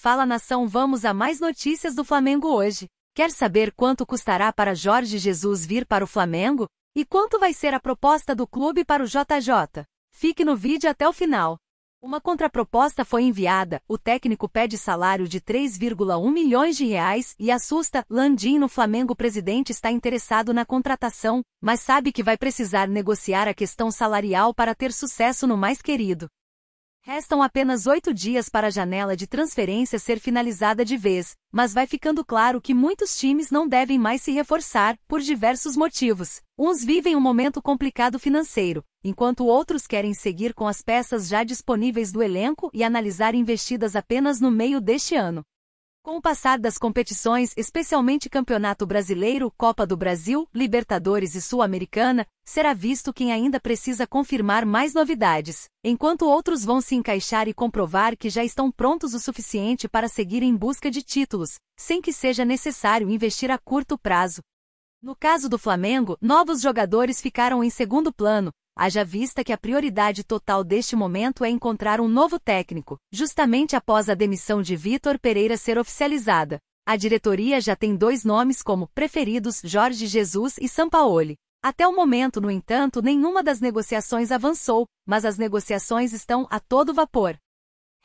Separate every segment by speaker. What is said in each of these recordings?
Speaker 1: Fala nação, vamos a mais notícias do Flamengo hoje. Quer saber quanto custará para Jorge Jesus vir para o Flamengo? E quanto vai ser a proposta do clube para o JJ? Fique no vídeo até o final. Uma contraproposta foi enviada, o técnico pede salário de 3,1 milhões de reais e assusta, Landim no Flamengo presidente está interessado na contratação, mas sabe que vai precisar negociar a questão salarial para ter sucesso no mais querido. Restam apenas oito dias para a janela de transferência ser finalizada de vez, mas vai ficando claro que muitos times não devem mais se reforçar, por diversos motivos. Uns vivem um momento complicado financeiro, enquanto outros querem seguir com as peças já disponíveis do elenco e analisar investidas apenas no meio deste ano. Com o passar das competições, especialmente Campeonato Brasileiro, Copa do Brasil, Libertadores e Sul-Americana, será visto quem ainda precisa confirmar mais novidades, enquanto outros vão se encaixar e comprovar que já estão prontos o suficiente para seguir em busca de títulos, sem que seja necessário investir a curto prazo, no caso do Flamengo, novos jogadores ficaram em segundo plano, haja vista que a prioridade total deste momento é encontrar um novo técnico, justamente após a demissão de Vitor Pereira ser oficializada. A diretoria já tem dois nomes como preferidos Jorge Jesus e Sampaoli. Até o momento, no entanto, nenhuma das negociações avançou, mas as negociações estão a todo vapor.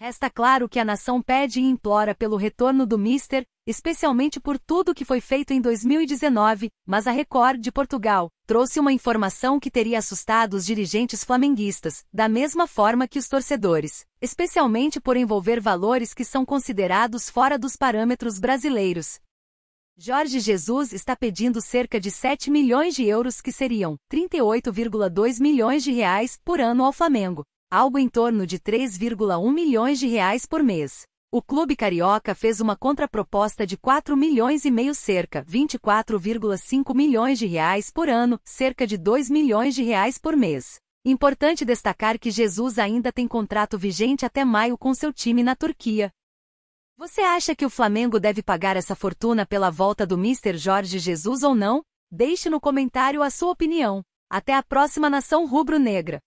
Speaker 1: Resta claro que a nação pede e implora pelo retorno do Mister, especialmente por tudo que foi feito em 2019, mas a Record de Portugal trouxe uma informação que teria assustado os dirigentes flamenguistas, da mesma forma que os torcedores, especialmente por envolver valores que são considerados fora dos parâmetros brasileiros. Jorge Jesus está pedindo cerca de 7 milhões de euros que seriam 38,2 milhões de reais por ano ao Flamengo, algo em torno de 3,1 milhões de reais por mês. O clube carioca fez uma contraproposta de 4 milhões e meio cerca, 24,5 milhões de reais por ano, cerca de 2 milhões de reais por mês. Importante destacar que Jesus ainda tem contrato vigente até maio com seu time na Turquia. Você acha que o Flamengo deve pagar essa fortuna pela volta do Mr. Jorge Jesus ou não? Deixe no comentário a sua opinião. Até a próxima Nação Rubro-Negra.